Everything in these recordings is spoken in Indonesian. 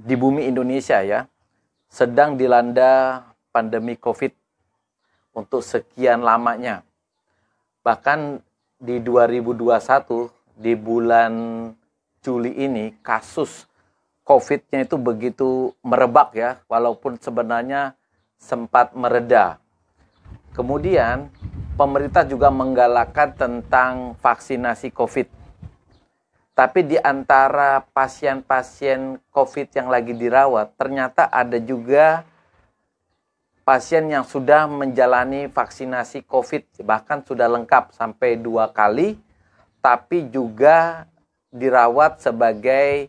di bumi Indonesia ya sedang dilanda pandemi COVID untuk sekian lamanya. Bahkan di 2021 di bulan Juli ini kasus COVID-nya itu begitu merebak ya, walaupun sebenarnya sempat mereda. Kemudian pemerintah juga menggalakkan tentang vaksinasi COVID tapi di antara pasien-pasien COVID yang lagi dirawat, ternyata ada juga pasien yang sudah menjalani vaksinasi COVID, bahkan sudah lengkap sampai dua kali, tapi juga dirawat sebagai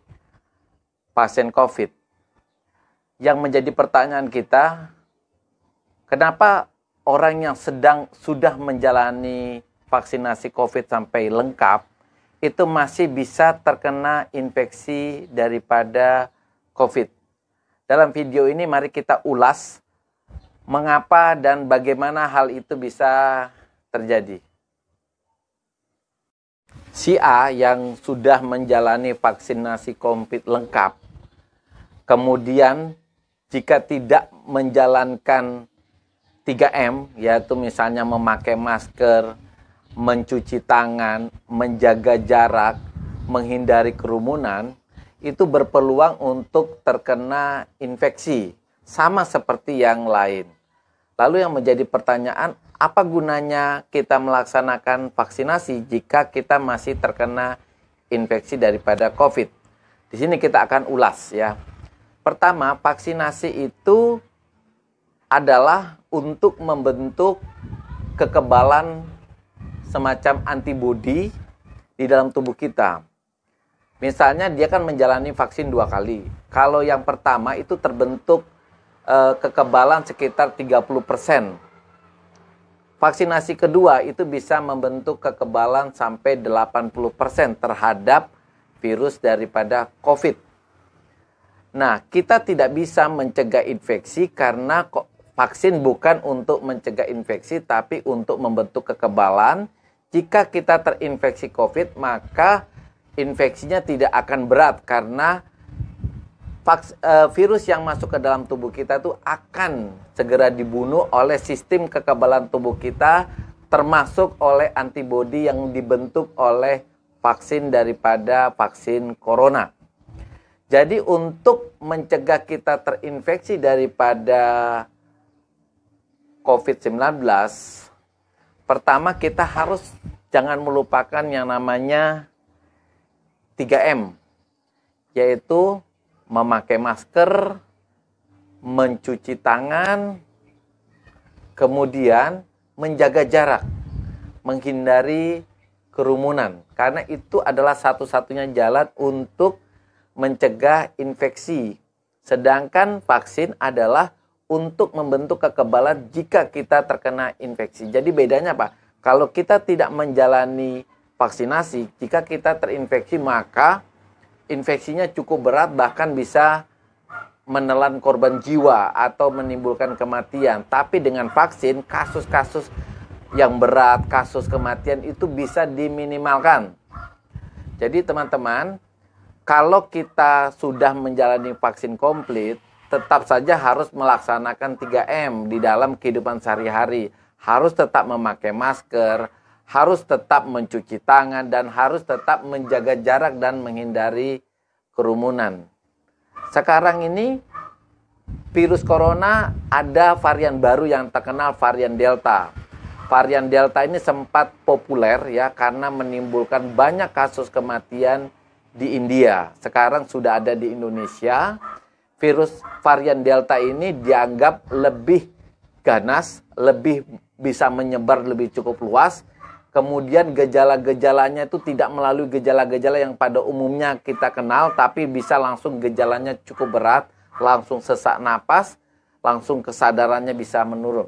pasien COVID. Yang menjadi pertanyaan kita, kenapa orang yang sedang sudah menjalani vaksinasi COVID sampai lengkap itu masih bisa terkena infeksi daripada COVID. Dalam video ini mari kita ulas mengapa dan bagaimana hal itu bisa terjadi. Si A yang sudah menjalani vaksinasi COVID lengkap, kemudian jika tidak menjalankan 3M, yaitu misalnya memakai masker, mencuci tangan, menjaga jarak, menghindari kerumunan, itu berpeluang untuk terkena infeksi, sama seperti yang lain. Lalu yang menjadi pertanyaan, apa gunanya kita melaksanakan vaksinasi jika kita masih terkena infeksi daripada COVID? Di sini kita akan ulas ya. Pertama, vaksinasi itu adalah untuk membentuk kekebalan semacam antibodi di dalam tubuh kita. Misalnya dia kan menjalani vaksin dua kali. Kalau yang pertama itu terbentuk e, kekebalan sekitar 30%. Vaksinasi kedua itu bisa membentuk kekebalan sampai 80% terhadap virus daripada COVID. Nah, kita tidak bisa mencegah infeksi karena vaksin bukan untuk mencegah infeksi tapi untuk membentuk kekebalan jika kita terinfeksi COVID, maka infeksinya tidak akan berat karena eh, virus yang masuk ke dalam tubuh kita itu akan segera dibunuh oleh sistem kekebalan tubuh kita termasuk oleh antibodi yang dibentuk oleh vaksin daripada vaksin corona. Jadi untuk mencegah kita terinfeksi daripada COVID-19 Pertama kita harus jangan melupakan yang namanya 3M, yaitu memakai masker, mencuci tangan, kemudian menjaga jarak, menghindari kerumunan. Karena itu adalah satu-satunya jalan untuk mencegah infeksi. Sedangkan vaksin adalah untuk membentuk kekebalan jika kita terkena infeksi. Jadi bedanya apa? Kalau kita tidak menjalani vaksinasi, jika kita terinfeksi maka infeksinya cukup berat bahkan bisa menelan korban jiwa atau menimbulkan kematian. Tapi dengan vaksin, kasus-kasus yang berat, kasus kematian itu bisa diminimalkan. Jadi teman-teman, kalau kita sudah menjalani vaksin komplit, tetap saja harus melaksanakan 3M di dalam kehidupan sehari-hari. Harus tetap memakai masker, harus tetap mencuci tangan, dan harus tetap menjaga jarak dan menghindari kerumunan. Sekarang ini virus corona ada varian baru yang terkenal varian Delta. Varian Delta ini sempat populer ya karena menimbulkan banyak kasus kematian di India. Sekarang sudah ada di Indonesia virus varian Delta ini dianggap lebih ganas, lebih bisa menyebar lebih cukup luas. Kemudian gejala-gejalanya itu tidak melalui gejala-gejala yang pada umumnya kita kenal, tapi bisa langsung gejalanya cukup berat, langsung sesak napas, langsung kesadarannya bisa menurun.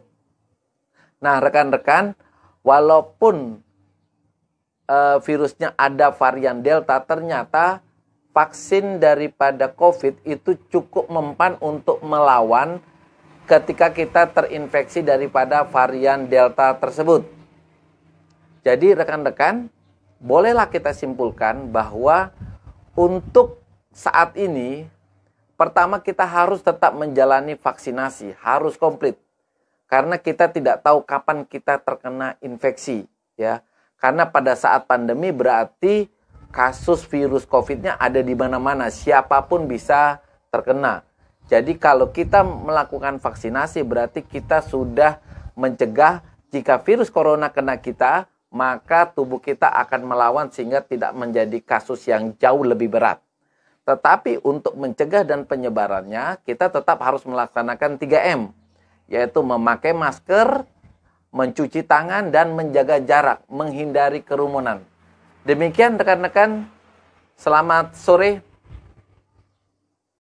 Nah, rekan-rekan, walaupun e, virusnya ada varian Delta, ternyata vaksin daripada COVID itu cukup mempan untuk melawan ketika kita terinfeksi daripada varian Delta tersebut. Jadi rekan-rekan, bolehlah kita simpulkan bahwa untuk saat ini pertama kita harus tetap menjalani vaksinasi, harus komplit. Karena kita tidak tahu kapan kita terkena infeksi, ya. Karena pada saat pandemi berarti kasus virus COVID-nya ada di mana-mana, siapapun bisa terkena. Jadi kalau kita melakukan vaksinasi berarti kita sudah mencegah jika virus corona kena kita, maka tubuh kita akan melawan sehingga tidak menjadi kasus yang jauh lebih berat. Tetapi untuk mencegah dan penyebarannya, kita tetap harus melaksanakan 3M, yaitu memakai masker, mencuci tangan, dan menjaga jarak, menghindari kerumunan. Demikian rekan-rekan, selamat sore